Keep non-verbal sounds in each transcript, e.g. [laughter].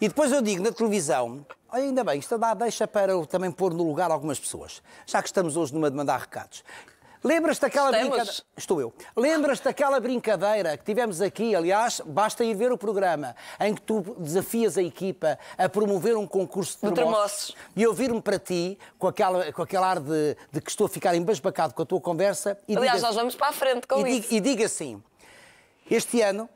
E depois eu digo na televisão, olha, ainda bem, isto dá deixa para eu também pôr no lugar algumas pessoas, já que estamos hoje numa de mandar recados. Lembras-te daquela brincadeira? Estou eu. Lembras-te daquela brincadeira que tivemos aqui, aliás, basta ir ver o programa, em que tu desafias a equipa a promover um concurso de termossos. E ouvir-me para ti, com, aquela, com aquele ar de, de, que estou a ficar embasbacado com a tua conversa. aliás, diga, nós vamos para a frente com e isso. Diga, e diga assim: este ano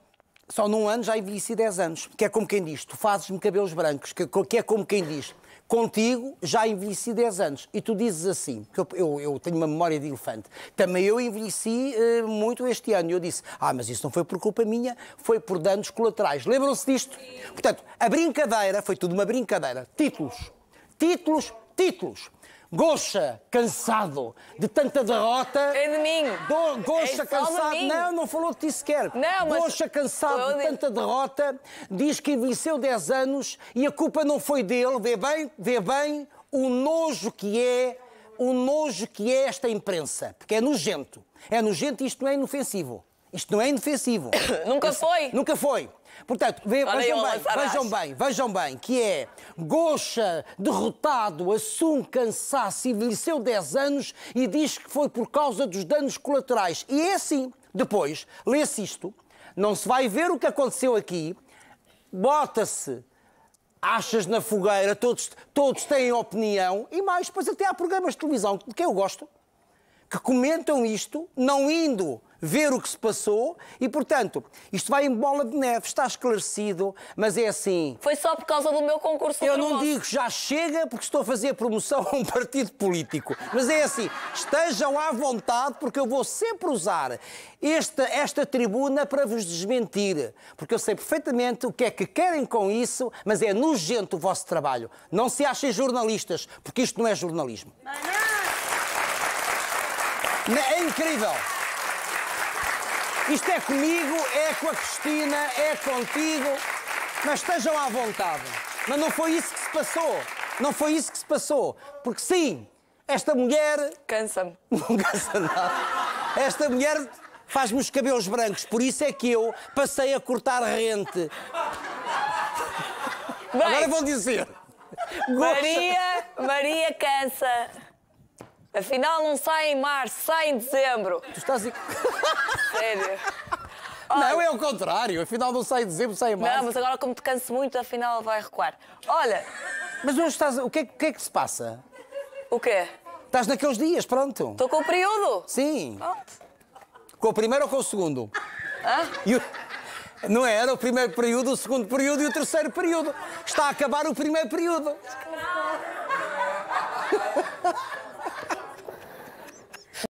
só num ano já envelheci 10 anos. Que é como quem diz, tu fazes-me cabelos brancos, que, que, é como quem diz, contigo já envelheci 10 anos. E tu dizes assim, que eu, eu, eu tenho uma memória de elefante, também eu envelheci uh, muito este ano. E eu disse, ah, mas isso não foi por culpa minha, foi por danos colaterais. Lembram-se disto? Portanto, a brincadeira, foi tudo uma brincadeira. Títulos, títulos, títulos. Goxa, cansado de tanta derrota. É de mim. Do, Goxa, é cansado. Não, não falou disso sequer. Não, mas... Goxa, cansado de tanta derrota, diz que venceu 10 anos e a culpa não foi dele. Vê bem, vê bem o nojo que é. O nojo que é esta imprensa, porque é nojento. É nojento e isto não é inofensivo. Isto não é indefensivo. [coughs] nunca Isso, foi. Nunca foi. Portanto, ve, vejam, bem, vejam bem, vejam bem, que é Goxa derrotado, assume cansaço, venceu 10 anos e diz que foi por causa dos danos colaterais. E é assim. Depois, lê-se isto, não se vai ver o que aconteceu aqui, bota-se achas na fogueira, todos, todos têm opinião, e mais, pois até há programas de televisão de que eu gosto, que comentam isto, não indo ver o que se passou e, portanto, isto vai em bola de neve, está esclarecido, mas é assim. Foi só por causa do meu concurso. Eu não digo já chega porque estou a fazer promoção a um partido político, mas é assim, estejam à vontade porque eu vou sempre usar esta, esta tribuna para vos desmentir, porque eu sei perfeitamente o que é que querem com isso, mas é nojento o vosso trabalho. Não se achem jornalistas, porque isto não é jornalismo. não. É incrível. Isto é comigo, é com a Cristina, é contigo. Mas estejam à vontade. Mas não foi isso que se passou. Não foi isso que se passou. Porque sim, esta mulher. Cansa-me. [laughs] Não cansa nada. Esta mulher faz-me os cabelos brancos. Por isso é que eu passei a cortar rente. Bem, Agora vou dizer. Maria, Maria cansa. Afinal, não sai em março, sai em dezembro. Tu estás. [laughs] Sério. Olha... Não, é o contrário. Afinal, não sai em dezembro, sai em março. Não, mas agora, como te canso muito, afinal vai recuar. Olha. Mas hoje estás. O que é, o que, é que se passa? O quê? Estás naqueles dias, pronto. Estou com o período? Sim. Pronto. Com o primeiro ou com o segundo? Hã? E o... Não é? Era o primeiro período, o segundo período e o terceiro período. Está a acabar o primeiro período.